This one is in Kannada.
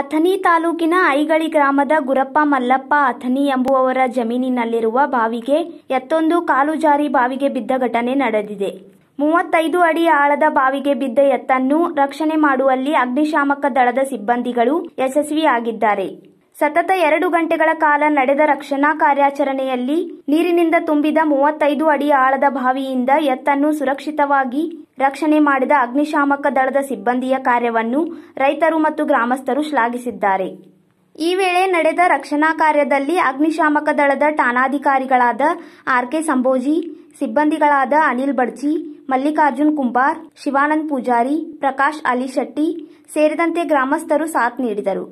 ಅಥಣಿ ತಾಲೂಕಿನ ಐಗಳಿ ಗ್ರಾಮದ ಗುರಪ್ಪ ಮಲ್ಲಪ್ಪ ಅಥಣಿ ಎಂಬುವವರ ಜಮೀನಿನಲ್ಲಿರುವ ಬಾವಿಗೆ ಎತ್ತೊಂದು ಕಾಲು ಜಾರಿ ಬಾವಿಗೆ ಬಿದ್ದ ಘಟನೆ ನಡೆದಿದೆ ಮೂವತ್ತೈದು ಅಡಿ ಆಳದ ಬಾವಿಗೆ ಬಿದ್ದ ಎತ್ತನ್ನು ರಕ್ಷಣೆ ಮಾಡುವಲ್ಲಿ ಅಗ್ನಿಶಾಮಕ ದಳದ ಸಿಬ್ಬಂದಿಗಳು ಯಶಸ್ವಿಯಾಗಿದ್ದಾರೆ ಸತತ ಎರಡು ಗಂಟೆಗಳ ಕಾಲ ನಡೆದ ರಕ್ಷಣಾ ಕಾರ್ಯಾಚರಣೆಯಲ್ಲಿ ನೀರಿನಿಂದ ತುಂಬಿದ ಮೂವತ್ತೈದು ಅಡಿ ಆಳದ ಬಾವಿಯಿಂದ ಎತ್ತನ್ನು ಸುರಕ್ಷಿತವಾಗಿ ರಕ್ಷಣೆ ಮಾಡಿದ ಅಗ್ನಿಶಾಮಕ ದಳದ ಸಿಬ್ಬಂದಿಯ ಕಾರ್ಯವನ್ನು ರೈತರು ಮತ್ತು ಗ್ರಾಮಸ್ಥರು ಶ್ಲಾಘಿಸಿದ್ದಾರೆ ಈ ವೇಳೆ ನಡೆದ ರಕ್ಷಣಾ ಕಾರ್ಯದಲ್ಲಿ ಅಗ್ನಿಶಾಮಕ ದಳದ ಠಾಣಾಧಿಕಾರಿಗಳಾದ ಆರ್ಕೆ ಸಂಭೋಜಿ ಸಿಬ್ಬಂದಿಗಳಾದ ಅನಿಲ್ ಬಡ್ಚಿ ಮಲ್ಲಿಕಾರ್ಜುನ್ ಕುಂಬಾರ್ ಶಿವಾನಂದ್ ಪೂಜಾರಿ ಪ್ರಕಾಶ್ ಅಲಿಶೆಟ್ಟಿ ಶೆಟ್ಟಿ ಸೇರಿದಂತೆ ಗ್ರಾಮಸ್ಥರು ಸಾಥ್ ನೀಡಿದರು